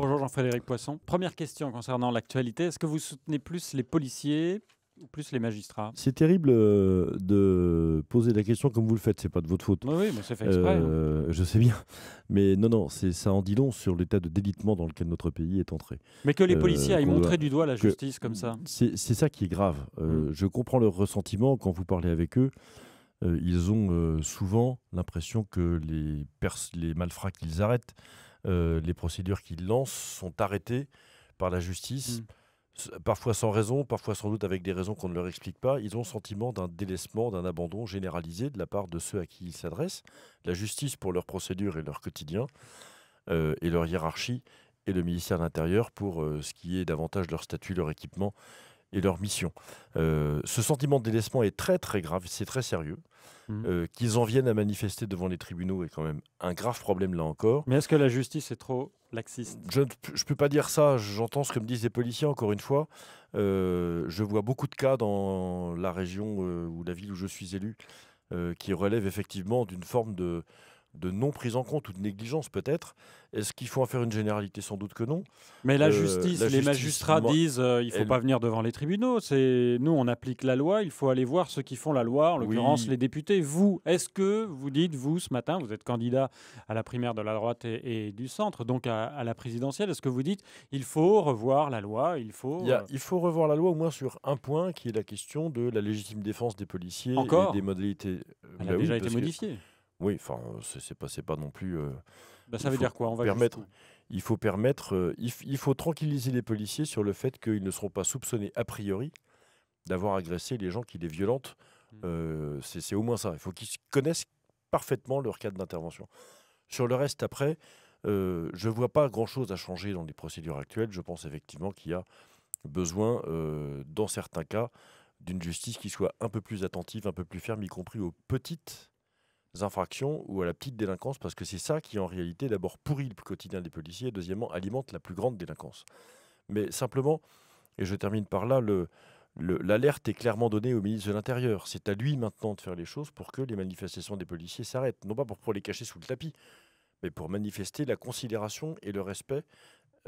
Bonjour Jean-Frédéric Poisson. Première question concernant l'actualité. Est-ce que vous soutenez plus les policiers ou plus les magistrats C'est terrible euh, de poser la question comme vous le faites, c'est pas de votre faute. Oui, oui mais c'est fait exprès. Hein. Euh, je sais bien. Mais non, non, ça en dit long sur l'état de délitement dans lequel notre pays est entré. Mais que les euh, policiers aillent montrer du doigt la justice comme ça. C'est ça qui est grave. Mm. Je comprends leur ressentiment quand vous parlez avec eux. ils ont souvent l'impression que les, les malfrats qu'ils arrêtent euh, les procédures qu'ils lancent sont arrêtées par la justice. Mm. parfois sans raison, parfois sans doute avec des raisons qu'on ne leur explique pas, ils ont le sentiment d'un délaissement, d'un abandon généralisé de la part de ceux à qui ils s'adressent. La justice pour leurs procédures et leur quotidien, euh, et leur hiérarchie, et le ministère de l'Intérieur pour euh, ce qui est davantage leur statut, leur équipement et leur mission. Euh, ce sentiment de délaissement est très très grave, c'est très sérieux. Mmh. Euh, qu'ils en viennent à manifester devant les tribunaux est quand même un grave problème là encore. Mais est-ce que la justice est trop laxiste Je ne peux pas dire ça, j'entends ce que me disent les policiers encore une fois. Euh, je vois beaucoup de cas dans la région ou la ville où je suis élu qui relèvent effectivement d'une forme de, de non prise en compte ou de négligence peut-être. Est-ce qu'il faut en faire une généralité Sans doute que non. Mais la euh, justice, les magistrats disent euh, il ne faut pas venir devant les tribunaux. C'est nous, on applique la loi. Il faut aller voir ceux qui font la loi, en l'occurrence les députés. Vous, est-ce que vous dites vous ce matin, vous êtes candidat à la primaire de la droite et, du centre, donc à, la présidentielle, est-ce que vous dites il faut revoir la loi Il faut. Euh, il, faut revoir la loi au moins sur un point qui est la question de la légitime défense des policiers et des modalités. Elle a bah déjà été modifiée. Oui, enfin, c'est pas, pas non plus. Euh, bah, ça veut dire quoi On va permettre, euh, Il faut permettre, euh, il, faut tranquilliser les policiers sur le fait qu'ils ne seront pas soupçonnés a priori d'avoir agressé les gens qui les violentent. Mmh. c'est au moins ça. Il faut qu'ils connaissent parfaitement leur cadre d'intervention. Sur le reste, après, je ne vois pas grand-chose à changer dans les procédures actuelles. Je pense effectivement qu'il y a besoin, dans certains cas, d'une justice qui soit un peu plus attentive, un peu plus ferme, y compris aux petites infractions ou à la petite délinquance, parce que c'est ça qui en réalité d'abord pourrit le quotidien des policiers et deuxièmement alimente la plus grande délinquance. Mais simplement, et je termine par là, l'alerte est clairement donnée au ministre de l'Intérieur. C'est à lui maintenant de faire les choses pour que les manifestations des policiers s'arrêtent, non pas pour les cacher sous le tapis, mais pour manifester la considération et le respect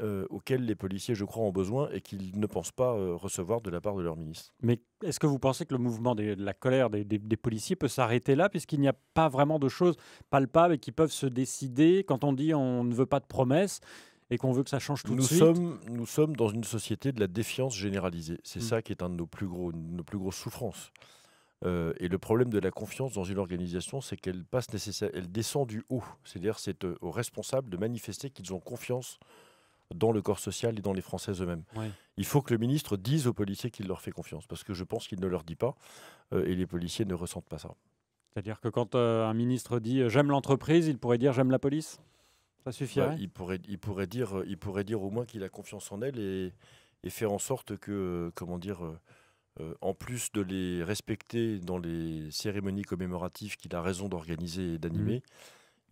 euh, auxquels les policiers, je crois, ont besoin et qu'ils ne pensent pas euh, recevoir de la part de leur ministre. Mais est-ce que vous pensez que le mouvement de la colère des, policiers peut s'arrêter là, puisqu'il n'y a pas vraiment de choses palpables et qui peuvent se décider quand on dit on ne veut pas de promesses et qu'on veut que ça change tout nous de suite. Sommes, nous sommes dans une société de la défiance généralisée. C'est mm. ça qui est un de nos plus gros, une de nos plus grosses souffrances. Euh, et le problème de la confiance dans une organisation, c'est qu'elle passe nécessaire, elle descend du haut. C'est-à-dire, c'est aux responsables de manifester qu'ils ont confiance dans le corps social et dans les Français eux-mêmes. Il faut que le ministre dise aux policiers qu'il leur fait confiance, parce que je pense qu'il ne leur dit pas, euh, et les policiers ne ressentent pas ça. C'est-à-dire que quand euh, un ministre dit euh, j'aime l'entreprise, il pourrait dire j'aime la police Ça suffirait bah, il, pourrait, il, pourrait dire, il pourrait dire au moins qu'il a confiance en elle et, faire en sorte que, comment dire, en plus de les respecter dans les cérémonies commémoratives qu'il a raison d'organiser et d'animer, mmh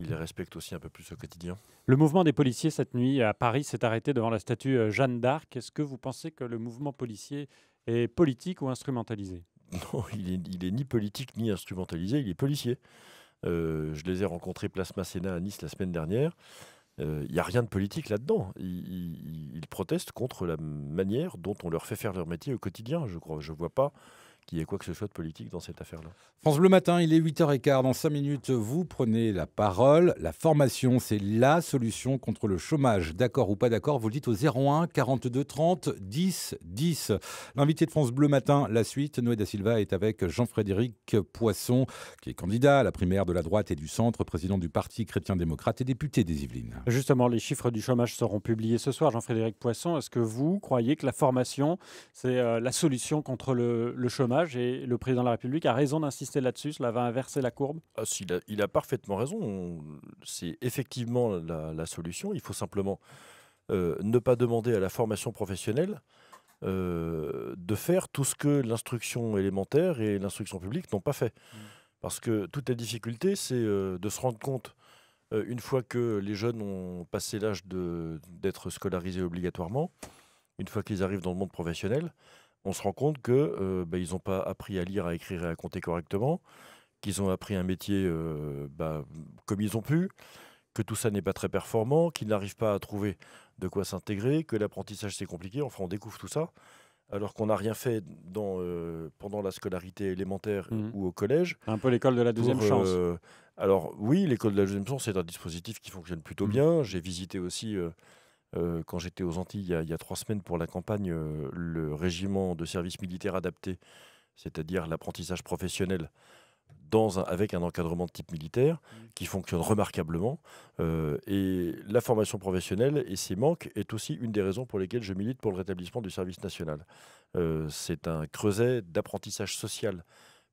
les respecte aussi un peu plus au quotidien. Le mouvement des policiers cette nuit à Paris s'est arrêté devant la statue euh, Jeanne d'Arc. Est-ce que vous pensez que le mouvement policier est politique ou instrumentalisé Non, il est, ni politique ni instrumentalisé, il est policier. Euh, je les ai rencontrés place Masséna à Nice la semaine dernière. Euh, il y n'y a rien de politique là-dedans. Ils, protestent contre la manière dont on leur fait faire leur métier au quotidien. Je crois, je vois pas qu'il y ait quoi que ce soit de politique dans cette affaire-là. France Bleu Matin, il est 8h15. Dans 5 minutes, vous prenez la parole. La formation, c'est la solution contre le chômage. D'accord ou pas d'accord, vous le dites au 01 42 30 10 10. L'invité de France Bleu Matin, la suite, Noé Da Silva est avec Jean-Frédéric Poisson, qui est candidat à la primaire de la droite et du centre, président du Parti chrétien-démocrate et député des Yvelines. Justement, les chiffres du chômage seront publiés ce soir. Jean-Frédéric Poisson, est-ce que vous croyez que la formation, c'est euh, la solution contre le chômage et le président de la République a raison d'insister là-dessus. Cela va inverser la courbe. Ah, il, a, parfaitement raison. C'est effectivement la, solution. Il faut simplement euh, ne pas demander à la formation professionnelle euh, de faire tout ce que l'instruction élémentaire et l'instruction publique n'ont pas fait. Mm. Parce que toute la difficulté, c'est euh, de se rendre compte, une fois que les jeunes ont passé l'âge d'être scolarisés obligatoirement, une fois qu'ils arrivent dans le monde professionnel, on se rend compte que euh, bah, ils n'ont pas appris à lire, à écrire et à compter correctement, qu'ils ont appris un métier euh, bah, comme ils ont pu, que tout ça n'est pas très performant, qu'ils n'arrivent pas à trouver de quoi s'intégrer, que l'apprentissage c'est compliqué. Enfin, on découvre tout ça alors qu'on n'a rien fait euh, pendant la scolarité élémentaire mmh. ou au collège. Un peu l'école de la deuxième chance. alors oui, l'école de la deuxième chance, c'est un dispositif qui fonctionne plutôt mmh. bien. J'ai visité aussi euh, quand j'étais aux Antilles il y, a, trois semaines pour la campagne, euh, le régiment de service militaire adapté, c'est-à-dire l'apprentissage professionnel avec un encadrement de type militaire mmh. qui fonctionne remarquablement. Euh, et la formation professionnelle et ses manques est aussi une des raisons pour lesquelles je milite pour le rétablissement du service national. c'est un creuset d'apprentissage social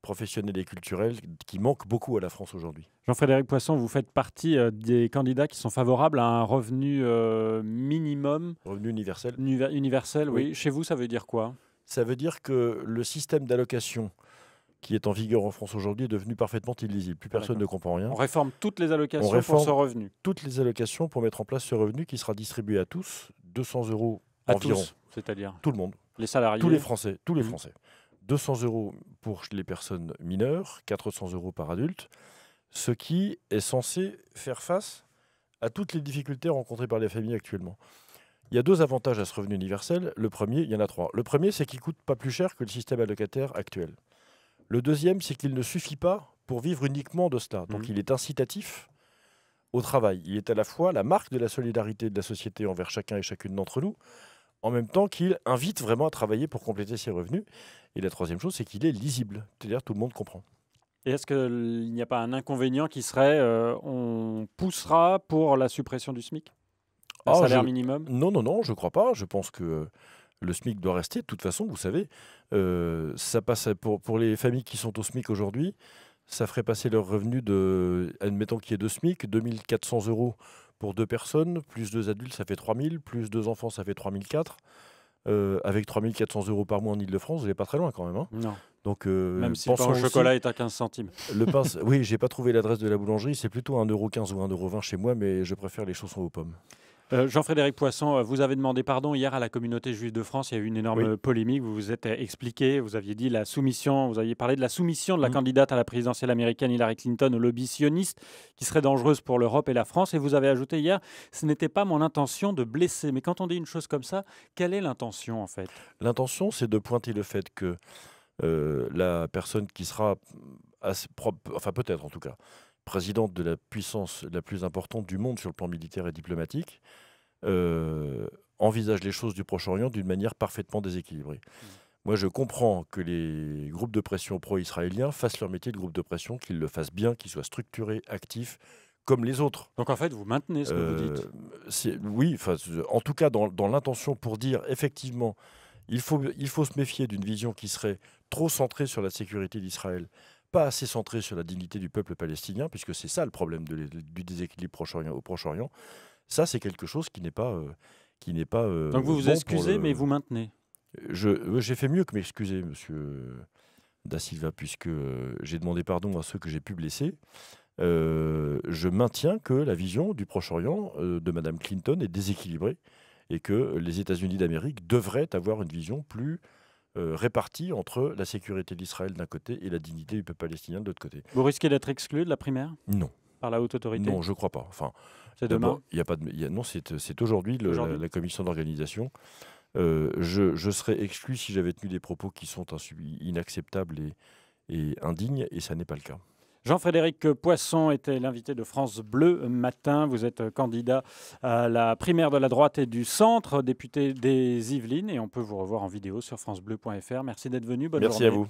professionnels et culturels, qui manquent beaucoup à la France aujourd'hui. Jean-Frédéric Poisson, vous faites partie euh, des candidats qui sont favorables à un revenu euh, minimum. Revenu universel. universel, oui. Chez vous, ça veut dire quoi Ça veut dire que le système d'allocation qui est en vigueur en France aujourd'hui est devenu parfaitement illisible. Plus personne ne comprend rien. On réforme toutes les allocations pour ce revenu. Toutes les allocations pour mettre en place ce revenu qui sera distribué à tous, 200 euros à environ. C'est-à-dire Tout le monde. Les salariés. Tous les Français. Tous les mmh. Français. 200 euros pour les personnes mineures, 400 euros par adulte, ce qui est censé faire face à toutes les difficultés rencontrées par les familles actuellement. Il y a deux avantages à ce revenu universel. Le premier, il y en a trois. Le premier, c'est qu'il ne coûte pas plus cher que le système allocataire actuel. Le deuxième, c'est qu'il ne suffit pas pour vivre uniquement de cela. Donc mmh. il est incitatif au travail. Il est à la fois la marque de la solidarité de la société envers chacun et chacune d'entre nous, en même temps qu'il invite vraiment à travailler pour compléter ses revenus. Et la troisième chose, c'est qu'il est lisible, c'est-à-dire tout le monde comprend. Et est-ce qu'il n'y a pas un inconvénient qui serait euh, on poussera pour la suppression du SMIC Un ah, salaire minimum Non, non, non, je ne crois pas. Je pense que euh, le SMIC doit rester. De toute façon, vous savez, euh, ça passe pour, pour les familles qui sont au SMIC aujourd'hui, ça ferait passer leur revenu de, admettons qu'il y ait deux SMIC, 2400 euros pour deux personnes, plus deux adultes, ça fait 3000, plus deux enfants, ça fait 3004. Euh, avec 3400 euros par mois en Ile-de-France, vous n'êtes pas très loin quand même. Hein. non. Donc, euh, même si le pain au chocolat est à 15 centimes. Le pain, oui, j'ai pas trouvé l'adresse de la boulangerie, c'est plutôt 1,15 ou 1,20€ chez moi, mais je préfère les chaussons aux pommes. Euh, Jean-Frédéric Poisson, euh, vous avez demandé pardon hier à la communauté juive de France. Il y a eu une énorme polémique. Vous vous êtes euh, expliqué. Vous aviez dit la soumission. Vous aviez parlé de la soumission de la mmh. candidate à la présidentielle américaine Hillary Clinton au lobby sioniste qui serait dangereuse pour l'Europe et la France. Et vous avez ajouté hier ce n'était pas mon intention de blesser. Mais quand on dit une chose comme ça, quelle est l'intention en fait L'intention, c'est de pointer le fait que la personne qui sera, assez propre, enfin peut-être en tout cas, présidente de la puissance la plus importante du monde sur le plan militaire et diplomatique, euh, envisage les choses du Proche-Orient d'une manière parfaitement déséquilibrée. Mmh. Moi, je comprends que les groupes de pression pro-israéliens fassent leur métier de groupe de pression, qu'ils le fassent bien, qu'ils soient structurés, actifs, comme les autres. Donc en fait, vous maintenez ce que vous dites euh, Oui, en tout cas dans, dans l'intention pour dire effectivement, il faut, il faut se méfier d'une vision qui serait trop centrée sur la sécurité d'Israël, pas assez centré sur la dignité du peuple palestinien, puisque c'est ça le problème du déséquilibre Proche-Orient, au Proche-Orient. Ça, c'est quelque chose qui n'est pas. Euh, qui n'est pas euh, Donc vous vous excusez, mais vous maintenez euh, J'ai fait mieux que m'excuser, monsieur Da Silva, puisque j'ai demandé pardon à ceux que j'ai pu blesser. je maintiens que la vision du Proche-Orient de Mme Clinton est déséquilibrée et que les États-Unis d'Amérique devraient avoir une vision plus euh, répartie entre la sécurité d'Israël d'un côté et la dignité du peuple palestinien de l'autre côté. Vous risquez d'être exclu de la primaire Non. Par la haute autorité Non, je ne crois pas. Enfin, c'est demain y a pas de, Non, c'est aujourd'hui la, commission d'organisation. Euh, je, serais exclu si j'avais tenu des propos qui sont inacceptables et, et indignes, et ça n'est pas le cas. Jean-Frédéric Poisson était l'invité de France Bleu matin. Vous êtes candidat à la primaire de la droite et du centre, député des Yvelines, et on peut vous revoir en vidéo sur francebleu.fr. Merci d'être venu. Bonne Merci à vous.